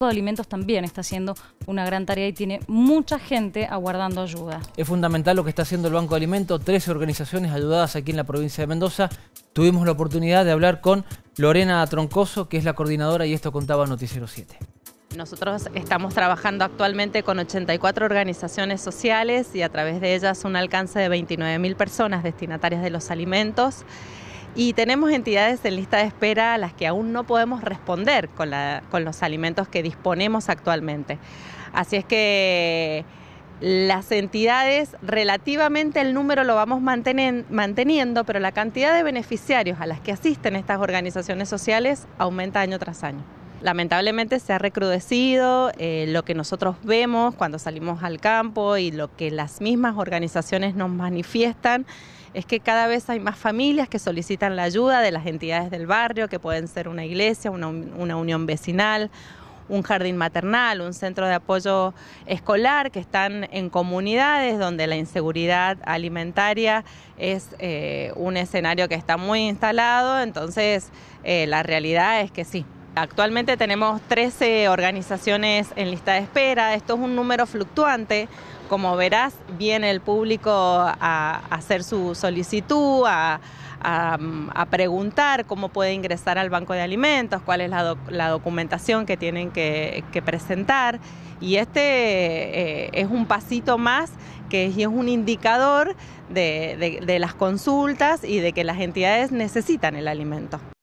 Banco de alimentos también está haciendo una gran tarea y tiene mucha gente aguardando ayuda. Es fundamental lo que está haciendo el Banco de Alimentos, 13 organizaciones ayudadas aquí en la provincia de Mendoza. Tuvimos la oportunidad de hablar con Lorena Troncoso, que es la coordinadora, y esto contaba Noticiero 7. Nosotros estamos trabajando actualmente con 84 organizaciones sociales y a través de ellas un alcance de 29.000 personas destinatarias de los alimentos. Y tenemos entidades en lista de espera a las que aún no podemos responder con, los alimentos que disponemos actualmente. Así es que las entidades, relativamente el número lo vamos manteniendo, pero la cantidad de beneficiarios a las que asisten estas organizaciones sociales aumenta año tras año. Lamentablemente se ha recrudecido eh, lo que nosotros vemos cuando salimos al campo y lo que las mismas organizaciones nos manifiestan es que cada vez hay más familias que solicitan la ayuda de las entidades del barrio, que pueden ser una iglesia, una, una unión vecinal, un jardín maternal, un centro de apoyo escolar, que están en comunidades donde la inseguridad alimentaria es eh, un escenario que está muy instalado, entonces eh, la realidad es que sí, Actualmente tenemos 13 organizaciones en lista de espera, esto es un número fluctuante, como verás viene el público a, hacer su solicitud, a, preguntar cómo puede ingresar al banco de alimentos, cuál es la, documentación que tienen que, presentar y este eh, es un pasito más que es, un indicador de las consultas y de que las entidades necesitan el alimento.